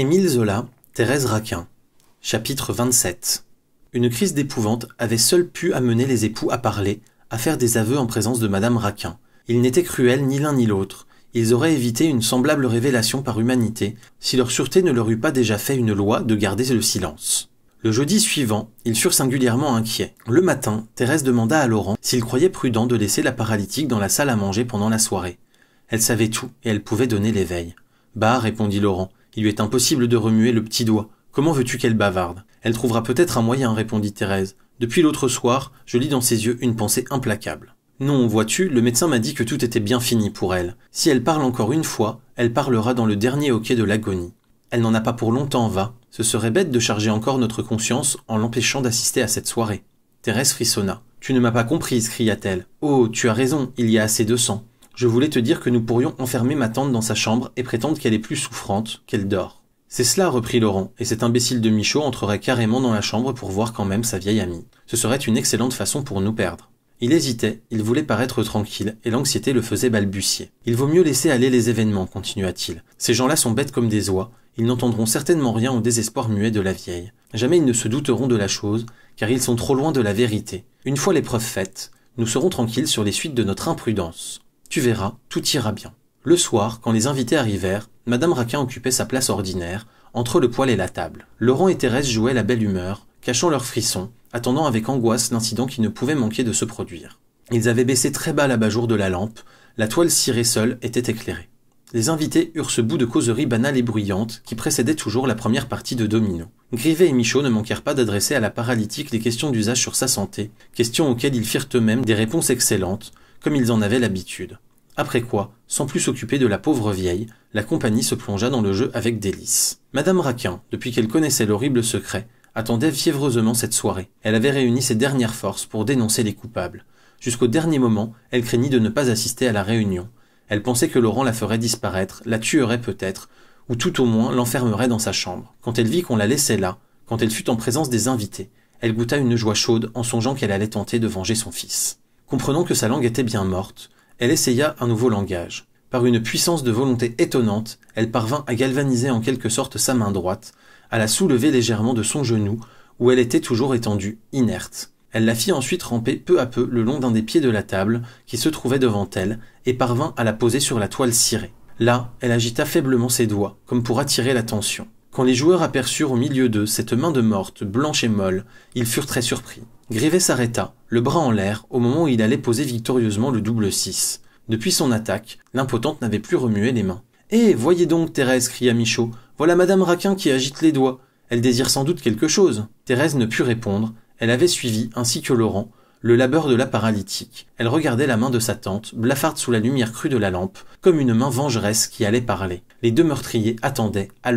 Émile Zola, Thérèse Raquin. Chapitre 27. Une crise d'épouvante avait seule pu amener les époux à parler, à faire des aveux en présence de Madame Raquin. Ils n'étaient cruels ni l'un ni l'autre. Ils auraient évité une semblable révélation par humanité si leur sûreté ne leur eût pas déjà fait une loi de garder le silence. Le jeudi suivant, ils furent singulièrement inquiets. Le matin, Thérèse demanda à Laurent s'il croyait prudent de laisser la paralytique dans la salle à manger pendant la soirée. Elle savait tout et elle pouvait donner l'éveil. Bah, répondit Laurent, il lui est impossible de remuer le petit doigt. Comment veux-tu qu'elle bavarde Elle trouvera peut-être un moyen, répondit Thérèse. Depuis l'autre soir, je lis dans ses yeux une pensée implacable. Non, vois-tu, le médecin m'a dit que tout était bien fini pour elle. Si elle parle encore une fois, elle parlera dans le dernier hoquet de l'agonie. Elle n'en a pas pour longtemps, va. Ce serait bête de charger encore notre conscience en l'empêchant d'assister à cette soirée. Thérèse frissonna. Tu ne m'as pas comprise, cria-t-elle. Oh, tu as raison, il y a assez de sang. Je voulais te dire que nous pourrions enfermer ma tante dans sa chambre et prétendre qu'elle est plus souffrante, qu'elle dort. C'est cela, reprit Laurent, et cet imbécile de Michaud entrerait carrément dans la chambre pour voir quand même sa vieille amie. Ce serait une excellente façon pour nous perdre. Il hésitait, il voulait paraître tranquille, et l'anxiété le faisait balbutier. Il vaut mieux laisser aller les événements, continua-t-il. Ces gens-là sont bêtes comme des oies, ils n'entendront certainement rien au désespoir muet de la vieille. Jamais ils ne se douteront de la chose, car ils sont trop loin de la vérité. Une fois l'épreuve faite, nous serons tranquilles sur les suites de notre imprudence. Tu verras, tout ira bien. Le soir, quand les invités arrivèrent, Madame Raquin occupait sa place ordinaire, entre le poêle et la table. Laurent et Thérèse jouaient la belle humeur, cachant leurs frissons, attendant avec angoisse l'incident qui ne pouvait manquer de se produire. Ils avaient baissé très bas l'abat-jour de la lampe, la toile cirée seule était éclairée. Les invités eurent ce bout de causerie banale et bruyante qui précédait toujours la première partie de Domino. Grivet et Michaud ne manquèrent pas d'adresser à la paralytique des questions d'usage sur sa santé, questions auxquelles ils firent eux-mêmes des réponses excellentes, comme ils en avaient l'habitude. Après quoi, sans plus s'occuper de la pauvre vieille, la compagnie se plongea dans le jeu avec délice. Madame Raquin, depuis qu'elle connaissait l'horrible secret, attendait fiévreusement cette soirée. Elle avait réuni ses dernières forces pour dénoncer les coupables. Jusqu'au dernier moment, elle craignit de ne pas assister à la réunion. Elle pensait que Laurent la ferait disparaître, la tuerait peut-être, ou tout au moins l'enfermerait dans sa chambre. Quand elle vit qu'on la laissait là, quand elle fut en présence des invités, elle goûta une joie chaude en songeant qu'elle allait tenter de venger son fils. Comprenant que sa langue était bien morte, elle essaya un nouveau langage. Par une puissance de volonté étonnante, elle parvint à galvaniser en quelque sorte sa main droite, à la soulever légèrement de son genou, où elle était toujours étendue, inerte. Elle la fit ensuite ramper peu à peu le long d'un des pieds de la table qui se trouvait devant elle, et parvint à la poser sur la toile cirée. Là, elle agita faiblement ses doigts, comme pour attirer l'attention. Quand les joueurs aperçurent au milieu d'eux cette main de morte, blanche et molle, ils furent très surpris. Grivet s'arrêta, le bras en l'air, au moment où il allait poser victorieusement le double six Depuis son attaque, l'impotente n'avait plus remué les mains. Eh, voyez donc, Thérèse, cria Michaud. Voilà Madame Raquin qui agite les doigts. Elle désire sans doute quelque chose. Thérèse ne put répondre. Elle avait suivi, ainsi que Laurent, le labeur de la paralytique. Elle regardait la main de sa tante, blafarde sous la lumière crue de la lampe, comme une main vengeresse qui allait parler. Les deux meurtriers attendaient, Par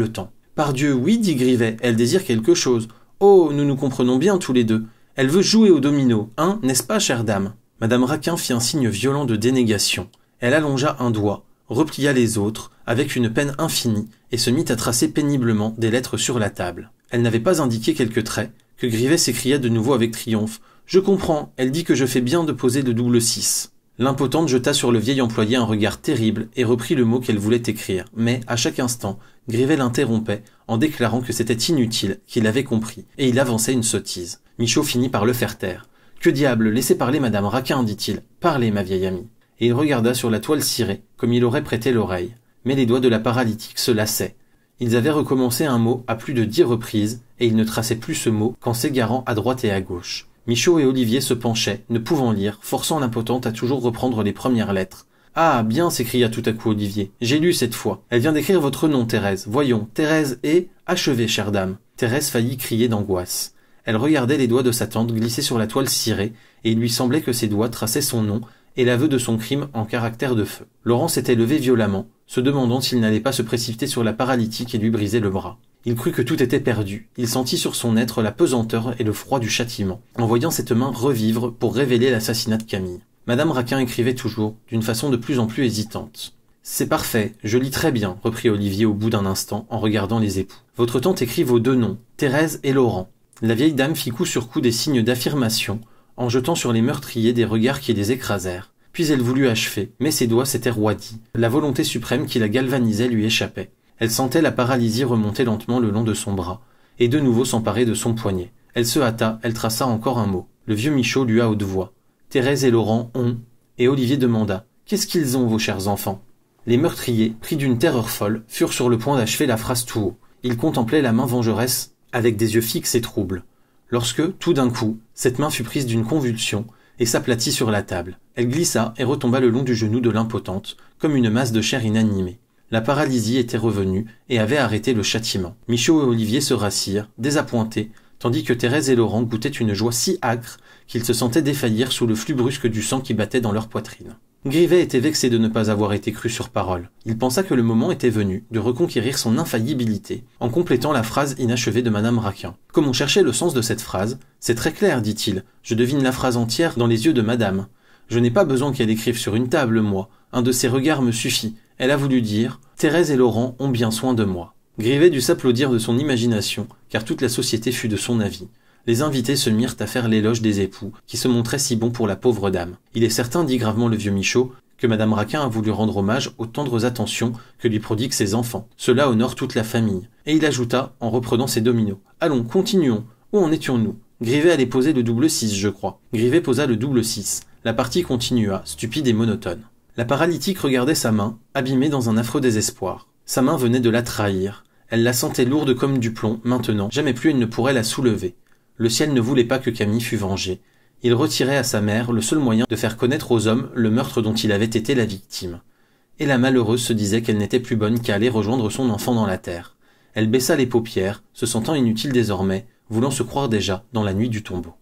Pardieu, oui, dit Grivet, elle désire quelque chose. Oh, nous nous comprenons bien tous les deux. Elle veut jouer au domino, hein, n'est-ce pas, chère dame Madame Raquin fit un signe violent de dénégation. Elle allongea un doigt, replia les autres, avec une peine infinie, et se mit à tracer péniblement des lettres sur la table. Elle n'avait pas indiqué quelques traits, que Grivet s'écria de nouveau avec triomphe. Je comprends, elle dit que je fais bien de poser le double six. L'impotente jeta sur le vieil employé un regard terrible et reprit le mot qu'elle voulait écrire, mais, à chaque instant, Grivet l'interrompait en déclarant que c'était inutile, qu'il avait compris, et il avançait une sottise. Michaud finit par le faire taire. Que diable, laissez parler Madame Raquin, dit-il. Parlez, ma vieille amie. Et il regarda sur la toile cirée, comme il aurait prêté l'oreille. Mais les doigts de la paralytique se lassaient. Ils avaient recommencé un mot à plus de dix reprises, et ils ne traçaient plus ce mot qu'en s'égarant à droite et à gauche. Michaud et Olivier se penchaient, ne pouvant lire, forçant l'impotente à toujours reprendre les premières lettres. Ah, bien, s'écria tout à coup Olivier. J'ai lu cette fois. Elle vient d'écrire votre nom, Thérèse. Voyons, Thérèse et... Achevez, chère dame. Thérèse faillit crier d'angoisse. Elle regardait les doigts de sa tante glisser sur la toile cirée, et il lui semblait que ses doigts traçaient son nom et l'aveu de son crime en caractère de feu. Laurent s'était levé violemment, se demandant s'il n'allait pas se précipiter sur la paralytique et lui briser le bras. Il crut que tout était perdu. Il sentit sur son être la pesanteur et le froid du châtiment, en voyant cette main revivre pour révéler l'assassinat de Camille. Madame Raquin écrivait toujours, d'une façon de plus en plus hésitante. C'est parfait, je lis très bien, reprit Olivier au bout d'un instant en regardant les époux. Votre tante écrit vos deux noms, Thérèse et Laurent. La vieille dame fit coup sur coup des signes d'affirmation, en jetant sur les meurtriers des regards qui les écrasèrent. Puis elle voulut achever, mais ses doigts s'étaient roidis. La volonté suprême qui la galvanisait lui échappait. Elle sentait la paralysie remonter lentement le long de son bras, et de nouveau s'emparer de son poignet. Elle se hâta, elle traça encore un mot. Le vieux Michaud lui a haute voix. Thérèse et Laurent ont. Et Olivier demanda. Qu'est-ce qu'ils ont, vos chers enfants? Les meurtriers, pris d'une terreur folle, furent sur le point d'achever la phrase tout haut. Ils contemplaient la main vengeresse avec des yeux fixes et troubles. Lorsque, tout d'un coup, cette main fut prise d'une convulsion et s'aplatit sur la table. Elle glissa et retomba le long du genou de l'impotente, comme une masse de chair inanimée. La paralysie était revenue et avait arrêté le châtiment. Michaud et Olivier se rassirent, désappointés, tandis que Thérèse et Laurent goûtaient une joie si âcre qu'ils se sentaient défaillir sous le flux brusque du sang qui battait dans leur poitrine. Grivet était vexé de ne pas avoir été cru sur parole. Il pensa que le moment était venu de reconquérir son infaillibilité en complétant la phrase inachevée de Madame Raquin. Comme on cherchait le sens de cette phrase, c'est très clair, dit-il. Je devine la phrase entière dans les yeux de Madame. Je n'ai pas besoin qu'elle écrive sur une table, moi. Un de ses regards me suffit elle a voulu dire Thérèse et Laurent ont bien soin de moi. Grivet dut s'applaudir de son imagination, car toute la société fut de son avis. Les invités se mirent à faire l'éloge des époux, qui se montraient si bons pour la pauvre dame. Il est certain, dit gravement le vieux Michaud, que Madame Raquin a voulu rendre hommage aux tendres attentions que lui prodiguent ses enfants. Cela honore toute la famille. Et il ajouta, en reprenant ses dominos. Allons, continuons. Où en étions-nous Grivet allait poser le double six, je crois. Grivet posa le double six. La partie continua, stupide et monotone. La paralytique regardait sa main, abîmée dans un affreux désespoir. Sa main venait de la trahir. Elle la sentait lourde comme du plomb, maintenant. Jamais plus elle ne pourrait la soulever. Le ciel ne voulait pas que Camille fût vengée. Il retirait à sa mère le seul moyen de faire connaître aux hommes le meurtre dont il avait été la victime. Et la malheureuse se disait qu'elle n'était plus bonne qu'à aller rejoindre son enfant dans la terre. Elle baissa les paupières, se sentant inutile désormais, voulant se croire déjà dans la nuit du tombeau.